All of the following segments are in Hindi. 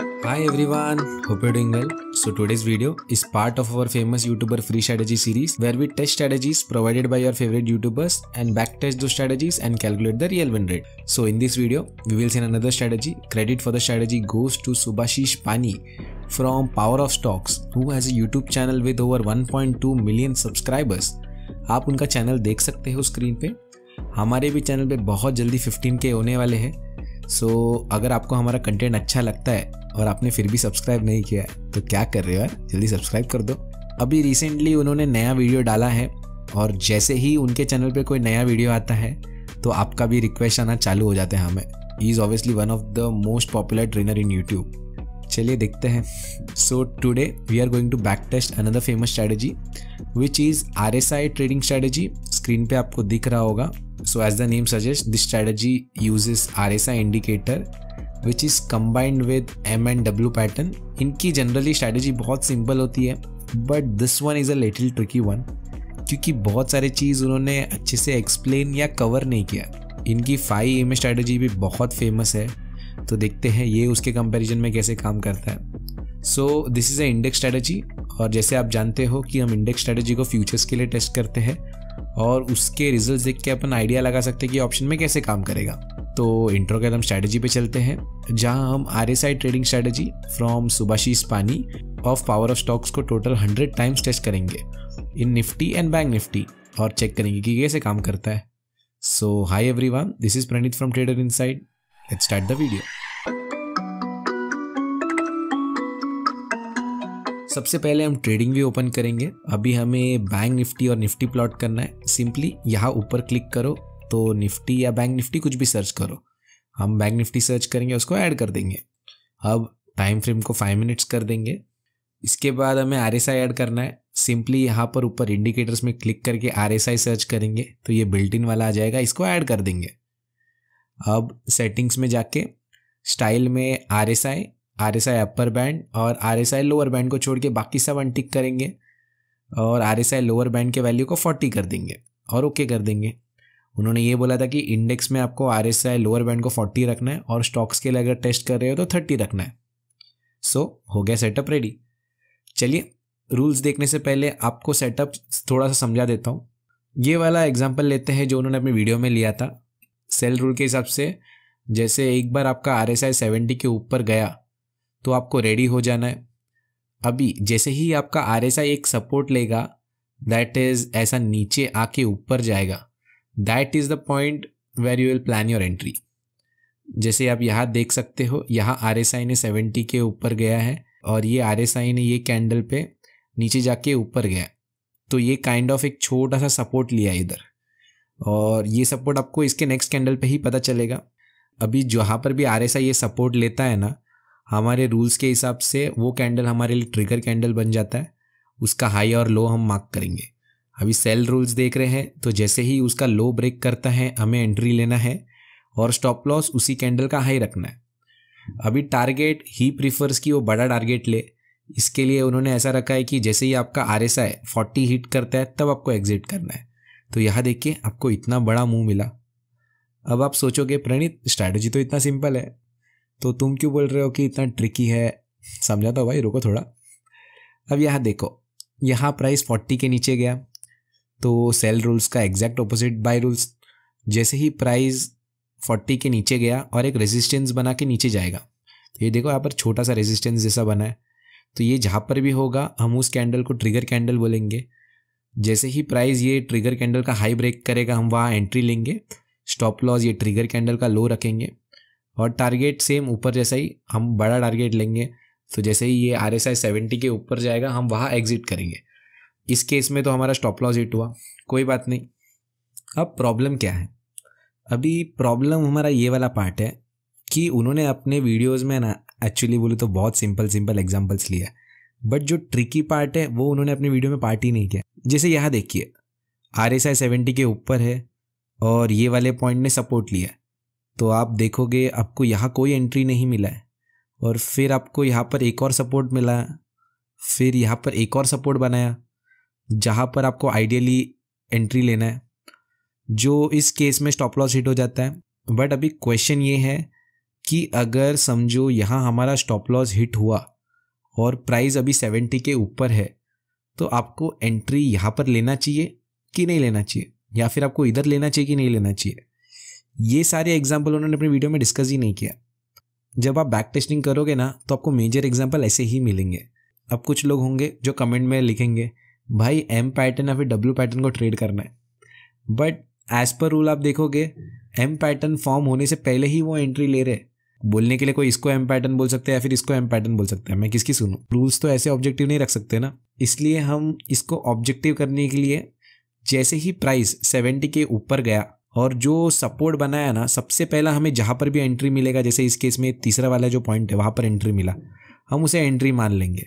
Hi everyone, hope you're doing well. So today's video is part of our famous YouTuber free strategy series where we test strategies provided by your favorite YouTubers and backtest those strategies and calculate the real win rate. So in this video, we will see another strategy. Credit for the strategy goes to Subhashish Pani from Power of Stocks who has a YouTube channel with over 1.2 million subscribers. आप उनका चैनल देख सकते हो स्क्रीन पे हमारे भी चैनल पे बहुत जल्दी 15k होने वाले हैं सो so, अगर आपको हमारा कंटेंट अच्छा लगता है और आपने फिर भी सब्सक्राइब नहीं किया है तो क्या कर रहे हो यार जल्दी सब्सक्राइब कर दो अभी रिसेंटली उन्होंने नया वीडियो डाला है और जैसे ही उनके चैनल पे कोई नया वीडियो आता है तो आपका भी रिक्वेस्ट आना चालू हो जाते हैं हमें ही is obviously one of the most popular trainer in YouTube चलिए देखते हैं so today we are going to back test another famous strategy which is R S I trading strategy screen पे आपको दिख रहा होगा so as the name suggest this strategy uses R S I indicator which is combined with M and W pattern इनकी जनरली स्ट्रैटेजी बहुत सिंपल होती है but this one is a little tricky one क्योंकि बहुत सारी चीज़ उन्होंने अच्छे से एक्सप्लेन या कवर नहीं किया इनकी फाइव एम स्ट्रैटेजी भी बहुत फेमस है तो देखते हैं ये उसके कंपैरिजन में कैसे काम करता है so this is a index strategy और जैसे आप जानते हो कि हम इंडेक्स स्ट्रैटेजी को फ्यूचर्स के लिए टेस्ट करते हैं और उसके रिजल्ट देख के अपन आइडिया लगा सकते हैं कि ऑप्शन में कैसे काम करेगा तो इंट्रो के हम स्ट्रैटेजी पे चलते हैं जहां हम R S I trading strategy from Subhashish Pani of Power of Stocks को टोटल हंड्रेड टाइम्स टेस्ट करेंगे in Nifty and Bank Nifty और चेक करेंगे कि कैसे काम करता है so hi everyone this is Praneet from Trader Inside let's start the video. सबसे पहले हम ट्रेडिंग व्यू ओपन करेंगे अभी हमें बैंक निफ्टी और निफ्टी प्लॉट करना है सिंपली यहाँ ऊपर क्लिक करो तो निफ्टी या बैंक निफ्टी कुछ भी सर्च करो हम बैंक निफ्टी सर्च करेंगे उसको ऐड कर देंगे अब टाइम फ्रेम को फाइव मिनट्स कर देंगे इसके बाद हमें आर एस आई ऐड करना है सिंपली यहाँ पर ऊपर इंडिकेटर्स में क्लिक करके आर एस आई सर्च करेंगे तो ये बिल्ट इन वाला आ जाएगा इसको ऐड कर देंगे अब सेटिंग्स में जाके स्टाइल में R S I R S I upper band और R S I lower band को छोड़ के बाकी सब अनटिक करेंगे और R S I lower band के वैल्यू को फोर्टी कर देंगे और ओके okay कर देंगे उन्होंने ये बोला था कि इंडेक्स में आपको R S I lower band को फोर्टी रखना है और स्टॉक्स के लिए अगर टेस्ट कर रहे हो तो थर्टी रखना है सो so, हो गया सेटअप रेडी चलिए रूल्स देखने से पहले आपको सेटअप थोड़ा सा समझा देता हूँ ये वाला एग्जाम्पल लेते हैं जो उन्होंने अपने वीडियो में लिया था सेल रूल के हिसाब से जैसे एक बार आपका आर एस आई सेवेंटी के ऊपर गया तो आपको रेडी हो जाना है अभी जैसे ही आपका आर एस आई एक सपोर्ट लेगा दैट इज़ ऐसा नीचे आके ऊपर जाएगा that is the point where you will plan your entry जैसे आप यहाँ देख सकते हो यहाँ आर एस आई ने सेवेंटी के ऊपर गया है और ये आर एस आई ने ये कैंडल पे नीचे जाके ऊपर गया तो ये काइंड kind ऑफ of एक छोटा सा सपोर्ट लिया इधर और ये सपोर्ट आपको इसके नेक्स्ट कैंडल पे ही पता चलेगा अभी जहाँ पर भी आर ये सपोर्ट लेता है ना हमारे रूल्स के हिसाब से वो कैंडल हमारे लिए ट्रिगर कैंडल बन जाता है उसका हाई और लो हम मार्क करेंगे अभी सेल रूल्स देख रहे हैं तो जैसे ही उसका लो ब्रेक करता है हमें एंट्री लेना है और स्टॉप लॉस उसी कैंडल का हाई रखना है अभी टारगेट ही प्रीफर्स कि वो बड़ा टारगेट ले इसके लिए उन्होंने ऐसा रखा है कि जैसे ही आपका R S I forty hit करता है तब आपको एग्जिट करना है तो यहाँ देखिए आपको इतना बड़ा मुंह मिला अब आप सोचोगे प्रणीत स्ट्रैटेजी तो इतना सिंपल है तो तुम क्यों बोल रहे हो कि इतना ट्रिकी है समझाता हो भाई रुको थोड़ा अब यहाँ देखो यहाँ प्राइस फोर्टी के नीचे गया तो सेल रूल्स का एग्जैक्ट ऑपोजिट बाय रूल्स जैसे ही प्राइस फोर्टी के नीचे गया और एक रेजिस्टेंस बना के नीचे जाएगा तो ये देखो यहाँ पर छोटा सा रेजिस्टेंस जैसा बना है तो ये जहाँ पर भी होगा हम उस कैंडल को ट्रिगर कैंडल बोलेंगे जैसे ही प्राइस ये ट्रिगर कैंडल का हाई ब्रेक करेगा हम वहाँ एंट्री लेंगे स्टॉप लॉस ये ट्रिगर कैंडल का लो रखेंगे और टारगेट सेम ऊपर जैसा ही हम बड़ा टारगेट लेंगे तो जैसे ही ये आर एस आई सेवेंटी के ऊपर जाएगा हम वहाँ एग्जिट करेंगे इस केस में तो हमारा स्टॉप लॉस हिट हुआ कोई बात नहीं अब प्रॉब्लम क्या है अभी प्रॉब्लम हमारा ये वाला पार्ट है कि उन्होंने अपने वीडियोस में ना एक्चुअली बोले तो बहुत सिंपल सिंपल एग्जांपल्स लिया बट जो ट्रिकी पार्ट है वो उन्होंने अपने वीडियो में पार्ट ही नहीं किया जैसे यहाँ देखिए आर एस आई सेवेंटी के ऊपर है और ये वाले पॉइंट ने सपोर्ट लिया तो आप देखोगे आपको यहाँ कोई एंट्री नहीं मिला है और फिर आपको यहाँ पर एक और सपोर्ट मिला फिर यहाँ पर एक और सपोर्ट बनाया जहाँ पर आपको आइडियली एंट्री लेना है जो इस केस में स्टॉप लॉस हिट हो जाता है बट अभी क्वेश्चन ये है कि अगर समझो यहाँ हमारा स्टॉप लॉस हिट हुआ और प्राइस अभी सेवेंटी के ऊपर है तो आपको एंट्री यहाँ पर लेना चाहिए कि नहीं लेना चाहिए या फिर आपको इधर लेना चाहिए कि नहीं लेना चाहिए ये सारे एग्जाम्पल उन्होंने अपने वीडियो में डिस्कस ही नहीं किया जब आप बैक टेस्टिंग करोगे ना तो आपको मेजर एग्जाम्पल ऐसे ही मिलेंगे अब कुछ लोग होंगे जो कमेंट में लिखेंगे भाई एम पैटर्न या फिर डब्ल्यू पैटर्न को ट्रेड करना है बट एज पर रूल आप देखोगे एम पैटर्न फॉर्म होने से पहले ही वो एंट्री ले रहे बोलने के लिए कोई इसको एम पैटर्न बोल सकते हैं या फिर इसको एम पैटर्न बोल सकते हैं मैं किसकी सुनूँ रूल्स तो ऐसे ऑब्जेक्टिव नहीं रख सकते ना इसलिए हम इसको ऑब्जेक्टिव करने के लिए जैसे ही प्राइस सेवेंटी के ऊपर गया और जो सपोर्ट बनाया ना सबसे पहला हमें जहाँ पर भी एंट्री मिलेगा जैसे इस केस में तीसरा वाला जो पॉइंट है वहाँ पर एंट्री मिला हम उसे एंट्री मान लेंगे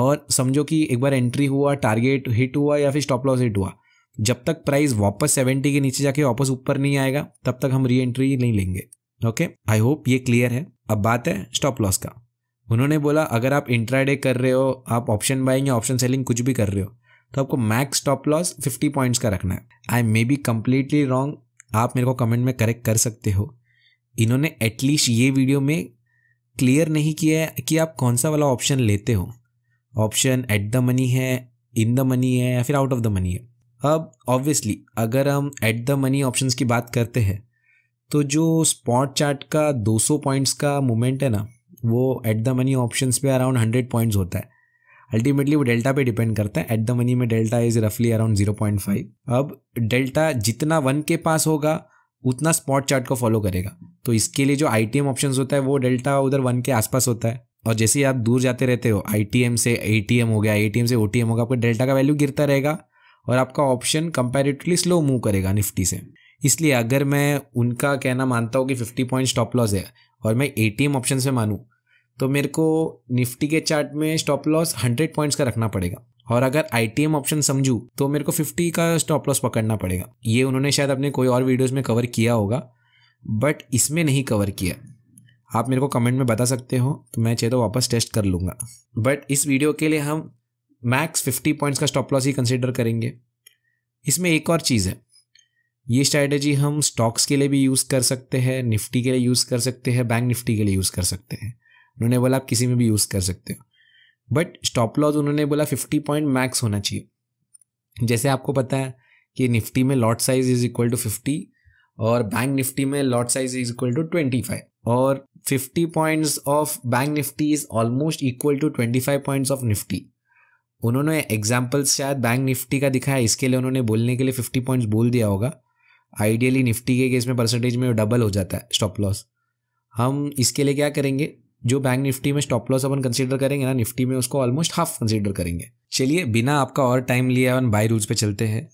और समझो कि एक बार एंट्री हुआ टारगेट हिट हुआ या फिर स्टॉप लॉस हिट हुआ जब तक प्राइस वापस सेवेंटी के नीचे जाके वापस ऊपर नहीं आएगा तब तक हम री एंट्री नहीं लेंगे ओके आई होप ये क्लियर है अब बात है स्टॉप लॉस का उन्होंने बोला अगर आप इंट्राडे कर रहे हो आप ऑप्शन बाइंग या ऑप्शन सेलिंग कुछ भी कर रहे हो तो आपको मैक्स स्टॉप लॉस 50 पॉइंट्स का रखना है I may be completely wrong आप मेरे को कमेंट में करेक्ट कर सकते हो इन्होंने एटलीस्ट ये वीडियो में क्लियर नहीं किया है कि आप कौन सा वाला ऑप्शन लेते हो ऑप्शन एट द मनी है इन द मनी है या फिर आउट ऑफ द मनी है अब ऑब्वियसली अगर हम एट द मनी ऑप्शंस की बात करते हैं तो जो स्पॉट चार्ट का 200 पॉइंट्स का मूवमेंट है ना वो एट द मनी ऑप्शन पे अराउंड हंड्रेड पॉइंट्स होता है अल्टीमेटली वो डेल्टा पे डिपेंड करता है एट द मनी में डेल्टा इज रफली अराउंड जीरो पॉइंट फाइव अब डेल्टा जितना वन के पास होगा उतना स्पॉट चार्ट को फॉलो करेगा तो इसके लिए जो आई टी एम ऑप्शन होता है वो डेल्टा उधर वन के आसपास होता है और जैसे ही आप दूर जाते रहते हो आई टी एम से ए टी एम हो गया ए टी एम से ओ टी एम होगा आपका डेल्टा का वैल्यू गिरता रहेगा और आपका ऑप्शन कंपेरेटिवली स्लो मूव करेगा निफ्टी से इसलिए अगर मैं उनका कहना मानता हूँ कि फिफ्टी पॉइंट स्टॉप लॉस है और मैं ए टी एम ऑप्शन से मानूँ तो मेरे को निफ्टी के चार्ट में स्टॉप लॉस हंड्रेड पॉइंट्स का रखना पड़ेगा और अगर आई टी एम ऑप्शन समझूँ तो मेरे को फिफ्टी का स्टॉप लॉस पकड़ना पड़ेगा ये उन्होंने शायद अपने कोई और वीडियोज़ में कवर किया होगा बट इसमें नहीं कवर किया आप मेरे को कमेंट में बता सकते हो तो मैं चाहे तो वापस टेस्ट कर लूँगा बट इस वीडियो के लिए हम मैक्स फिफ्टी पॉइंट्स का स्टॉप लॉस ही कंसिडर करेंगे इसमें एक और चीज़ है ये स्ट्रैटेजी हम स्टॉक्स के लिए भी यूज़ कर सकते हैं निफ्टी के लिए यूज़ कर सकते हैं बैंक निफ्टी के लिए यूज़ कर सकते हैं उन्होंने बोला आप किसी में भी यूज़ कर सकते हो बट स्टॉप लॉस उन्होंने बोला फिफ्टी पॉइंट मैक्स होना चाहिए जैसे आपको पता है कि निफ्टी में lot size is equal to fifty और बैंक निफ्टी में lot size is equal to twenty five और fifty points of Bank Nifty is almost equal to twenty five points of Nifty उन्होंने एग्जाम्पल्स शायद बैंक निफ्टी का दिखाया इसके लिए उन्होंने बोलने के लिए फिफ्टी पॉइंट्स बोल दिया होगा आइडियली निफ्टी के केस में परसेंटेज में डबल हो जाता है स्टॉप लॉस हम इसके लिए क्या करेंगे जो बैंक निफ्टी में स्टॉप लॉस अपन कंसिडर करेंगे ना निफ्टी में उसको ऑलमोस्ट हाफ कंसिडर करेंगे चलिए बिना आपका और टाइम लिए अपन बाय रूल्स पे चलते हैं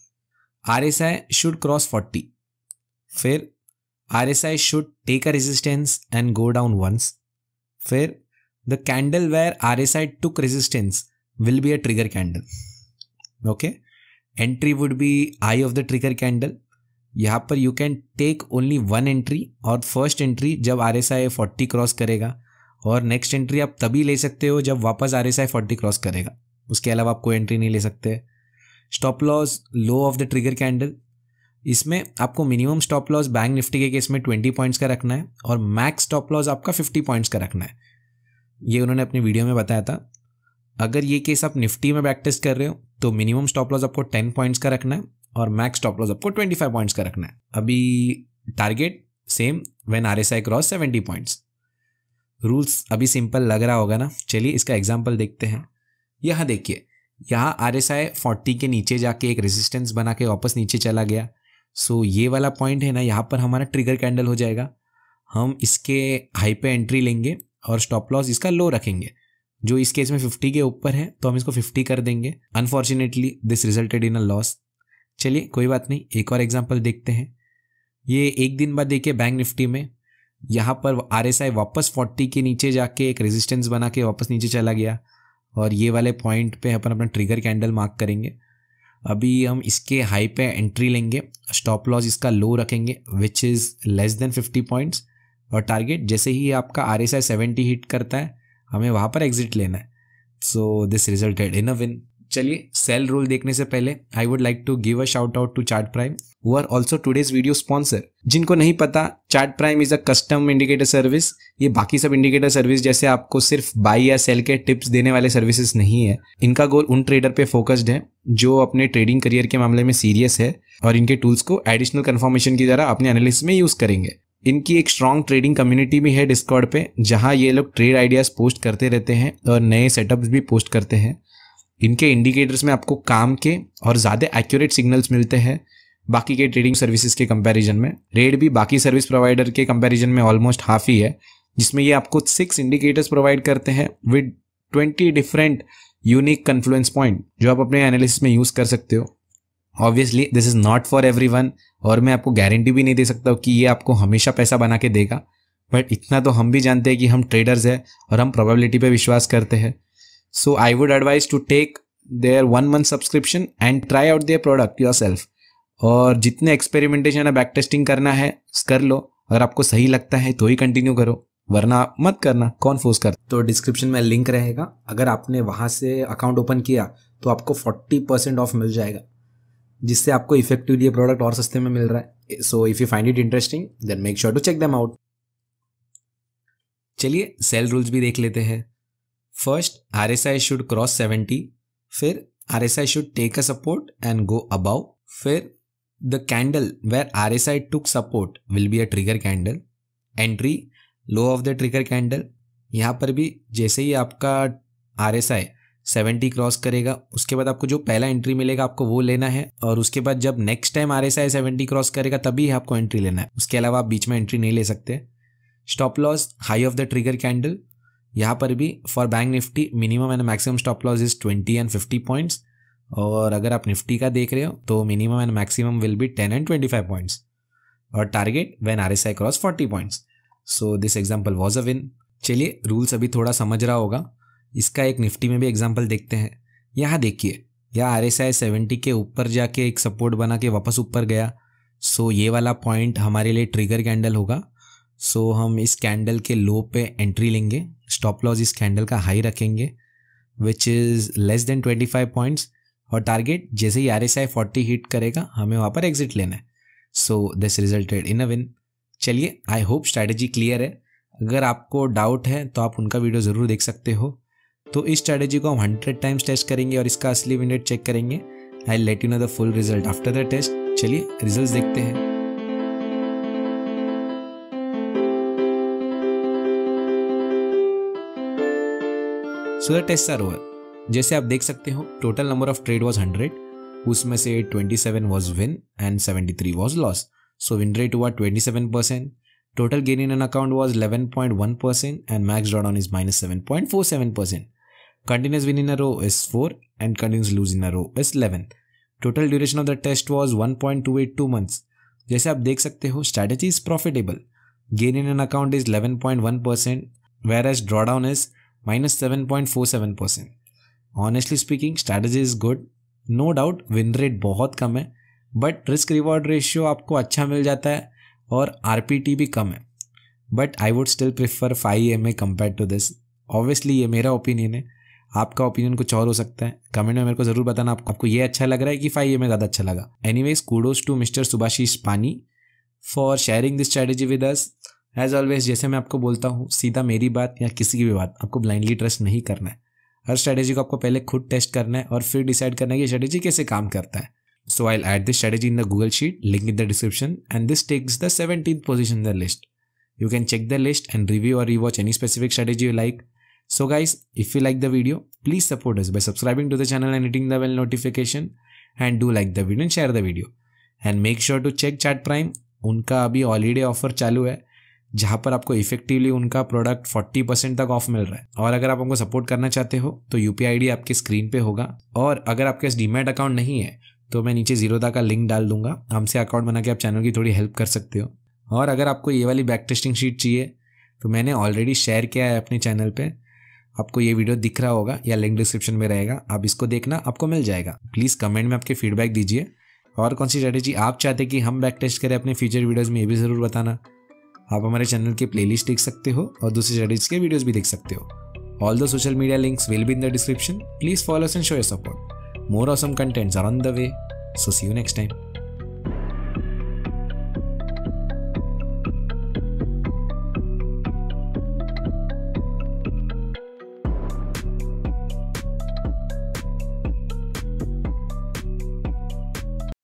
R S I should cross forty फिर R S I should take a resistance and go down once फिर the candle where R S I took resistance will be a trigger candle okay entry would be high of the trigger candle यहाँ पर you can take only one entry और फर्स्ट एंट्री जब R S I forty cross करेगा और नेक्स्ट एंट्री आप तभी ले सकते हो जब वापस R S I forty cross करेगा उसके अलावा आप कोई एंट्री नहीं ले सकते stop loss low of the trigger candle इसमें आपको minimum stop loss Bank Nifty के केस में ट्वेंटी पॉइंट्स का रखना है और मैक्स स्टॉप लॉस आपका फिफ्टी पॉइंट्स का रखना है ये उन्होंने अपने वीडियो में बताया था अगर ये केस आप निफ्टी में बैक टेस्ट कर रहे हो तो मिनिमम स्टॉप लॉस आपको टेन पॉइंट्स का रखना है और मैक्स स्टॉप लॉस आपको 25 पॉइंट्स का रखना है अभी target same when RSI cross 70 points rules अभी सिंपल लग रहा होगा ना चलिए इसका एग्जाम्पल देखते हैं यहाँ देखिए यहाँ आर एस आई फोर्टी के नीचे जाके एक रेजिस्टेंस बना के वापस नीचे चला गया सो so, ये वाला पॉइंट है ना यहाँ पर हमारा ट्रिगर कैंडल हो जाएगा हम इसके हाई पे एंट्री लेंगे और स्टॉप लॉस इसका लो रखेंगे जो इस केस में 50 के ऊपर है तो हम इसको 50 कर देंगे unfortunately this resulted in a loss चलिए कोई बात नहीं एक और एग्जाम्पल देखते हैं ये एक दिन बाद देखिए बैंक निफ्टी में यहाँ पर आर एस आई वापस फोर्टी के नीचे जाके एक रेजिस्टेंस बना के वापस नीचे चला गया और ये वाले पॉइंट पे अपन अपना ट्रिगर कैंडल मार्क करेंगे अभी हम इसके हाई पे एंट्री लेंगे स्टॉप लॉस इसका लो रखेंगे which is less than fifty points और टारगेट जैसे ही आपका R S I seventy hit करता है हमें वहाँ पर एग्जिट लेना है so this resulted in a win चलिए सेल रूल देखने से पहले I would like to give a shout out to Chart Prime वो are also today's video sponsor जिनको नहीं पता Chart Prime is a custom indicator service ये बाकी सब इंडिकेटर सर्विस जैसे आपको सिर्फ बाई या सेल के टिप्स देने वाले सर्विसेज नहीं है इनका गोल उन ट्रेडर पे फोकस्ड है जो अपने ट्रेडिंग करियर के मामले में सीरियस है और इनके टूल्स को एडिशनल कन्फर्मेशन की तरह अपने एनालिसिस में यूज करेंगे इनकी एक स्ट्रॉन्ग ट्रेडिंग कम्युनिटी भी है डिस्कॉर्ड पे जहाँ ये लोग ट्रेड आइडियाज़ पोस्ट करते रहते हैं और नए सेटअप्स भी पोस्ट करते हैं इनके इंडिकेटर्स में आपको काम के और ज़्यादा एक्यूरेट सिग्नल्स मिलते हैं बाकी के ट्रेडिंग सर्विसेज के कंपैरिजन में रेट भी बाकी सर्विस प्रोवाइडर के कंपैरिजन में ऑलमोस्ट हाफ ही है जिसमें ये आपको सिक्स इंडिकेटर्स प्रोवाइड करते हैं with twenty different unique confluence point जो आप अपने एनालिसिस में यूज़ कर सकते हो obviously this is not for every और मैं आपको गारंटी भी नहीं दे सकता हूँ कि ये आपको हमेशा पैसा बना के देगा बट इतना तो हम भी जानते हैं कि हम ट्रेडर्स हैं और हम प्रोबेबिलिटी पर विश्वास करते हैं So I would advise to take their one month subscription and try out their product yourself. और जितने एक्सपेरिमेंटेशन है बैक टेस्टिंग करना है कर लो अगर आपको सही लगता है तो ही कंटिन्यू करो वरना मत करना कौन फोर्स कर तो डिस्क्रिप्शन में लिंक रहेगा अगर आपने वहाँ से अकाउंट ओपन किया तो आपको 40 परसेंट ऑफ मिल जाएगा जिससे आपको इफेक्टिवली ये प्रोडक्ट और सस्ते में मिल रहा है so if you find it interesting then make sure to check them out चलिए सेल रूल्स भी देख लेते हैं first R S I should cross seventy फिर R S I should take a support and go above फिर the candle where R S I took support will be a trigger candle entry low of the trigger candle यहाँ पर भी जैसे ही आपका R S I seventy cross करेगा उसके बाद आपको जो पहला एंट्री मिलेगा आपको वो लेना है और उसके बाद जब next time R S I seventy cross करेगा तभी आपको एंट्री लेना है उसके अलावा आप बीच में एंट्री नहीं ले सकते stop loss high of the trigger candle यहाँ पर भी for Bank Nifty minimum and maximum stop loss is twenty and fifty points और अगर आप निफ्टी का देख रहे हो तो minimum and maximum will be ten and twenty five points और target when R S I cross forty points so this example was a win चलिए रूल्स अभी थोड़ा समझ रहा होगा इसका एक निफ्टी में भी एग्जाम्पल देखते हैं यहाँ देखिए यह आर एस आई सेवेंटी के ऊपर जाके एक सपोर्ट बना के वापस ऊपर गया सो so ये वाला पॉइंट हमारे लिए ट्रिगर कैंडल होगा सो so, हम इस कैंडल के लो पे एंट्री लेंगे स्टॉप लॉस इस कैंडल का हाई रखेंगे which is less than twenty five points और टारगेट जैसे ही R S I forty hit करेगा हमें वहाँ पर एग्जिट लेना है so this resulted in a win चलिए आई होप स्ट्रैटेजी क्लियर है अगर आपको डाउट है तो आप उनका वीडियो ज़रूर देख सकते हो तो इस स्ट्रैटेजी को हम हंड्रेड टाइम्स टेस्ट करेंगे और इसका असली मिनट चेक करेंगे I let you know the full result after the test चलिए रिजल्ट देखते हैं so the test are over जैसे आप देख सकते हो total number of trade was hundred उसमें से twenty seven was win and seventy three was loss so win rate हुआ twenty seven percent total gain in an account was eleven point one percent and max drawdown is minus seven point four seven percent continuous win in a row is four and continuous lose in a row is eleven total duration of the test was one point two eight two months जैसे आप देख सकते हो strategy is profitable gain in an account is eleven point one percent whereas drawdown is minus 7.47 percent honestly speaking strategy is good no doubt win rate बहुत कम है बट रिस्क रिवॉर्ड रेशियो आपको अच्छा मिल जाता है और आर भी कम है but I would still prefer five M A compare to this obviously ये मेरा ओपिनियन है आपका ओपिनियन कुछ और हो सकता है कमेंट में मेरे को जरूर बताना आप, आपको ये अच्छा लग रहा है कि फाइव एम ए ज़्यादा अच्छा लगा any ways kudos to mister Subhashish Pani for sharing this strategy with us as always जैसे मैं आपको बोलता हूँ सीधा मेरी बात या किसी की भी बात आपको ब्लाइंडली ट्रस्ट नहीं करना है हर स्ट्रैटेजी को आपको पहले खुद टेस्ट करना है और फिर डिसाइड करना है कि स्ट्रैटेजी कैसे काम करता है so I add this strategy in the Google sheet link in the description and this takes the seventeen position the list you can check the list and review और rewatch any specific strategy you like so guys if you like the video please support us by subscribing to the channel and hitting the bell notification and do like the video and share the video and make sure to check chat prime उनका अभी हॉलीडे ऑफर चालू है जहाँ पर आपको इफेक्टिवली उनका प्रोडक्ट 40 परसेंट तक ऑफ मिल रहा है और अगर आप उनको सपोर्ट करना चाहते हो तो यू पी आपके स्क्रीन पे होगा और अगर आपके पास डीमेट अकाउंट नहीं है तो मैं नीचे जीरोदा का लिंक डाल दूंगा हमसे अकाउंट बना के आप चैनल की थोड़ी हेल्प कर सकते हो और अगर आपको ये वाली बैक टेस्टिंग शीट चाहिए तो मैंने ऑलरेडी शेयर किया है अपने चैनल पर आपको ये वीडियो दिख रहा होगा या लिंक डिस्क्रिप्शन में रहेगा आप इसको देखना आपको मिल जाएगा प्लीज़ कमेंट में आपके फीडबैक दीजिए और कौन सी स्ट्रेटेजी आप चाहते कि हम बैक टेस्ट करें अपने फ्यूचर वीडियोज़ में ये भी ज़रूर बताना आप हमारे चैनल के प्लेलिस्ट देख सकते हो और दूसरे स्टडीज के वीडियोज भी देख सकते हो all the social media links will be in the description please follow and show your support more awesome contents are on the way so see you next time